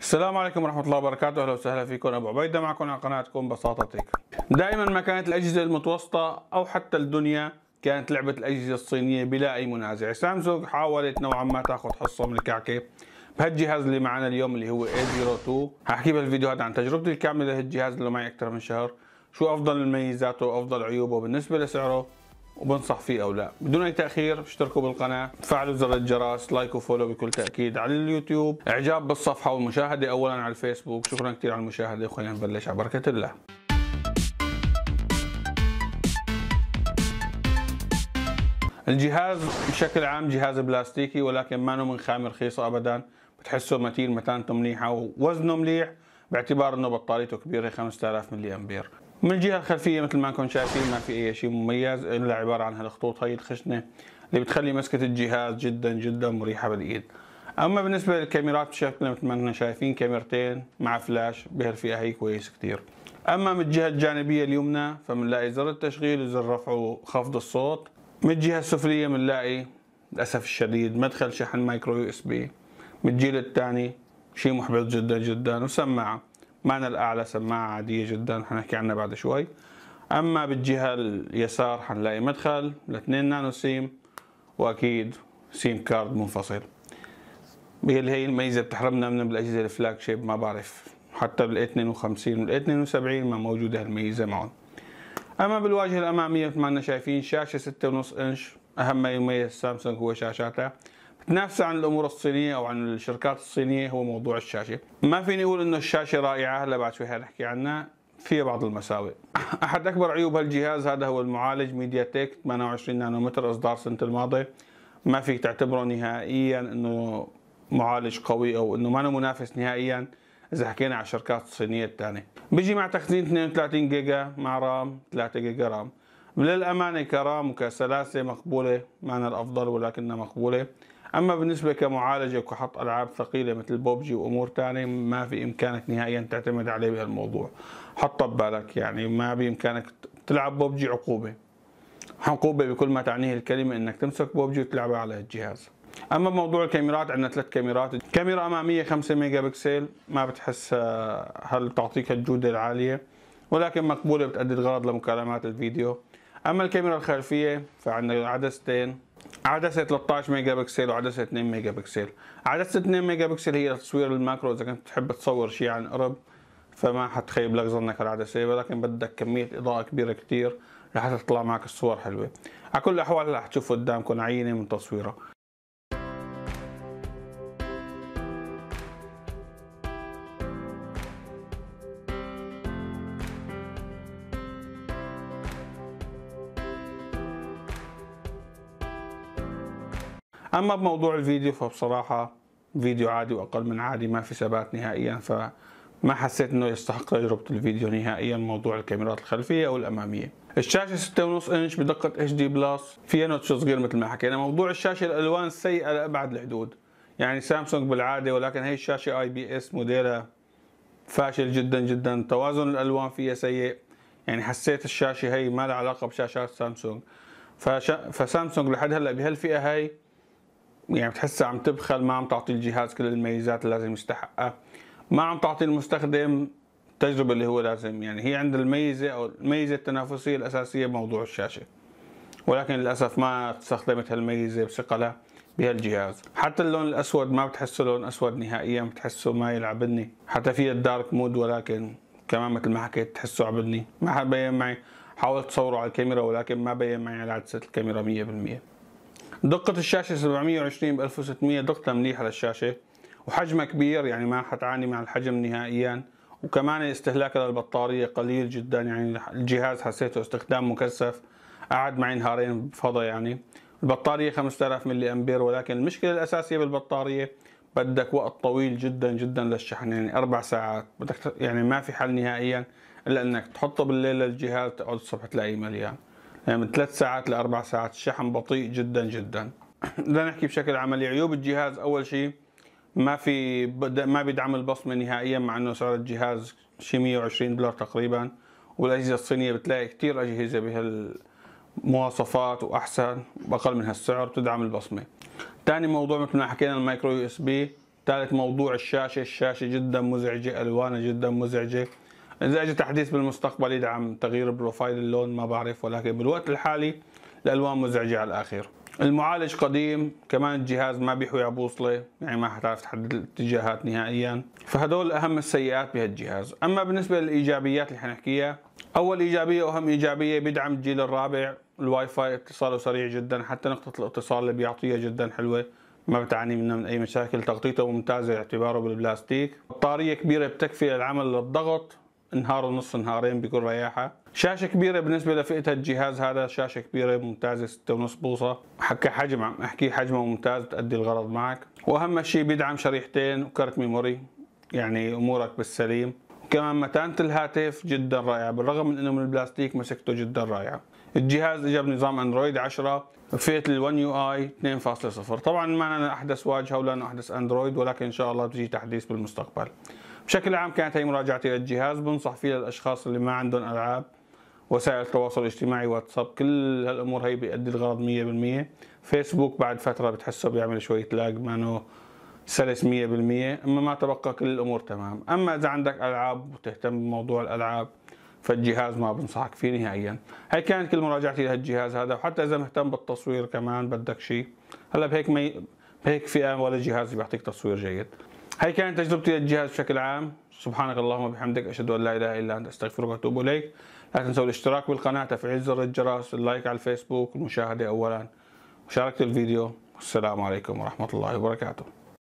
السلام عليكم ورحمة الله وبركاته أهلا وسهلا فيكم أبو عبيدة معكم على قناتكم بساطة تيك. دائما ما كانت الأجهزة المتوسطة أو حتى الدنيا كانت لعبة الأجهزة الصينية بلا أي منازع سامسونج حاولت نوعا ما تاخذ حصة من الكعكة بهالجهاز اللي معنا اليوم اللي هو A02 هحكي بالفيديو هذا عن تجربتي الكاملة لهالجهاز اللي معي أكثر من شهر شو أفضل مميزاته وأفضل عيوبه بالنسبة لسعره وبنصح فيه او لا بدون اي تاخير اشتركوا بالقناه فعلوا زر الجرس لايك وفولو بكل تاكيد على اليوتيوب اعجاب بالصفحه والمشاهده اولا على الفيسبوك شكرا كثير على المشاهده وخلينا نبلش على بركه الله الجهاز بشكل عام جهاز بلاستيكي ولكن ما من خامه رخيصه ابدا بتحسه متين متانته منيحه ووزنه مليح باعتبار انه بطاريته كبيره 5000 ملي امبير من الجهه الخلفيه مثل ما انكم شايفين ما في اي شيء مميز الا عباره عن هالخطوط هي الخشنه اللي بتخلي مسكه الجهاز جدا جدا مريحه بالايد اما بالنسبه للكاميرات بشكل مثل ما انتم شايفين كاميرتين مع فلاش بهالفئه هي كويس كثير اما من الجهه الجانبيه اليمنى فبنلاقي زر التشغيل وزر رفع وخفض الصوت من الجهه السفليه بنلاقي للاسف الشديد مدخل شحن مايكرو يو اس بي من الجيل الثاني شيء محبط جدا جدا وسماعه معنا الأعلى سماعة عادية جدا حنحكي عنها بعد شوي أما بالجهة اليسار حنلاقي مدخل لاثنين نانو سيم وأكيد سيم كارد منفصل اللي هي الميزة بتحرمنا من الاجهزه الفلاج شيب ما بعرف حتى بال 52 وال 72 ما موجودة هالميزة معهم أما بالواجهة الأمامية مثل ما شايفين شاشة 6.5 إنش أهم ما يميز سامسونج هو شاشاتها تنافس عن الامور الصينيه او عن الشركات الصينيه هو موضوع الشاشه ما فيني اقول انه الشاشه رائعه هلا بعد شوي حنحكي عنها فيها بعض المساوئ احد اكبر عيوب هالجهاز هذا هو المعالج ميديا تك 28 نانومتر اصدار السنه الماضيه ما فيك تعتبره نهائيا انه معالج قوي او انه ما منافس نهائيا اذا حكينا على الشركات الصينيه الثانيه بيجي مع تخزين 32 جيجا مع رام 3 جيجا رام للامانه كرام وكسلاسه مقبوله معنا الافضل ولكنها مقبوله اما بالنسبه كمعالجه وكحط العاب ثقيله مثل بوبجي وامور ثانيه ما في امكانك نهائيا تعتمد عليه بهالموضوع حطه ببالك يعني ما بامكانك تلعب بوبجي عقوبه عقوبه بكل ما تعنيه الكلمه انك تمسك بوبجي وتلعبها على الجهاز اما موضوع الكاميرات عندنا ثلاث كاميرات كاميرا اماميه 5 ميجا بكسل ما بتحس آه، هل تعطيك الجوده العاليه ولكن مقبوله بتأدي الغرض لمكالمات الفيديو اما الكاميرا الخلفيه فعندنا عدستين عدسة 13 ميجا بكسل وعدسة 2 ميجا بكسل عدسة 2 ميجا بكسل هي لتصوير الماكرو اذا كنت بتحب تصور شيء عن قرب فما حتخيب لك ظنك العدسة ولكن بدك كمية اضاءة كبيرة كتير لحتى تطلع معك الصور حلوة على كل الاحوال رح تشوفوا قدامكم عينة من تصويرها أما بموضوع الفيديو فبصراحة فيديو عادي وأقل من عادي ما في ثبات نهائيا فما حسيت أنه يستحق تجربة الفيديو نهائيا موضوع الكاميرات الخلفية أو الأمامية الشاشة 6.5 انش بدقة اتش دي بلس فيها نوتش صغير مثل ما حكينا موضوع الشاشة الألوان سيئة لأبعد الحدود يعني سامسونج بالعادة ولكن هي الشاشة اي بي اس موديلها فاشل جدا جدا توازن الألوان فيها سيء يعني حسيت الشاشة هي ما لها علاقة بشاشات سامسونج فشا... فسامسونج لحد هلا بهالفئة هي يعني بتحسها عم تبخل ما عم تعطي الجهاز كل الميزات اللي لازم يستحقها ما عم تعطي المستخدم التجربه اللي هو لازم يعني هي عند الميزه او الميزه التنافسيه الاساسيه بموضوع الشاشه ولكن للاسف ما استخدمت هالميزه بثقلها بهالجهاز حتى اللون الاسود ما بتحسه لون اسود نهائيا بتحسه ما يلعبني حتى في الدارك مود ولكن كمان مثل ما حكيت تحسه عبدني ما بين معي حاولت تصوره على الكاميرا ولكن ما بين معي على عدسه الكاميرا 100% دقة الشاشة 720 ب 1600 دقتها منيحة للشاشة وحجمها كبير يعني ما حتعاني مع الحجم نهائيا وكمان استهلاكها للبطارية قليل جدا يعني الجهاز حسيته استخدام مكثف قعد معي نهارين فضى يعني البطارية 5000 ملي أمبير ولكن المشكلة الأساسية بالبطارية بدك وقت طويل جدا جدا للشحن يعني أربع ساعات بدك يعني ما في حل نهائيا إلا أنك تحطه بالليل للجهاز تقعد الصبح تلاقيه مليان يعني. يعني من ثلاث ساعات لأربع ساعات الشحن بطيء جدا جدا لنحكي بشكل عملي عيوب الجهاز أول شيء ما في ما بيدعم البصمة نهائيا مع أنه سعر الجهاز شيء 120 دولار تقريبا والأجهزة الصينية بتلاقي كثير أجهزة بهالمواصفات وأحسن بأقل من هالسعر بتدعم البصمة ثاني موضوع مثل ما حكينا المايكرو يو اس بي ثالث موضوع الشاشة الشاشة جدا مزعجة ألوانها جدا مزعجة اذا اجى تحديث بالمستقبل يدعم تغيير بروفايل اللون ما بعرف ولكن بالوقت الحالي الالوان مزعجه على الاخير المعالج قديم كمان الجهاز ما بيحوي على بوصله يعني ما حتعرف تحدد الاتجاهات نهائيا فهدول اهم السيئات بهالجهاز اما بالنسبه للايجابيات اللي حنحكيها اول ايجابيه واهم ايجابيه بيدعم الجيل الرابع الواي فاي اتصاله سريع جدا حتى نقطه الاتصال اللي بيعطيها جدا حلوه ما بتعاني منه من اي مشاكل تغطيته ممتازه اعتباره بالبلاستيك بطاريه كبيره بتكفي للعمل للضغط نهار ونص نهارين بيكون رياحه شاشه كبيره بالنسبه لفئه الجهاز هذا شاشه كبيره ممتازه 6.5 بوصه حكى حجم عم احكي حجمه ممتاز تأدي الغرض معك واهم شيء بيدعم شريحتين وكرت ميموري يعني امورك بالسليم كمان متانة الهاتف جدا رائعة بالرغم من انه من البلاستيك مسكته جدا رائعة الجهاز اجى بنظام اندرويد 10 فئة ال1 يو اي 2.0 طبعا ما انا احدث واجهة ولا انا احدث اندرويد ولكن ان شاء الله بتجي تحديث بالمستقبل بشكل عام كانت هي مراجعتي للجهاز بنصح فيه للاشخاص اللي ما عندهم العاب وسائل التواصل الاجتماعي واتساب كل هالامور هي بيأدي الغرض 100% فيسبوك بعد فتره بتحسه بيعمل شويه لاج مانو سلس 100% اما ما تبقى كل الامور تمام اما اذا عندك العاب وتهتم بموضوع الالعاب فالجهاز ما بنصحك فيه نهائيا هي كانت كل مراجعتي لهالجهاز هذا وحتى اذا مهتم بالتصوير كمان بدك شيء هلا بهيك مي... بهيك فئه ولا جهاز بيعطيك تصوير جيد هاي كانت تجربتي للجهاز بشكل عام سبحانك اللهم وبحمدك اشهد ان لا اله الا انت استغفرك واتوب اليك لا تنسوا الاشتراك بالقناه تفعيل زر الجرس اللايك على الفيسبوك المشاهده اولا مشاركه الفيديو والسلام عليكم ورحمه الله وبركاته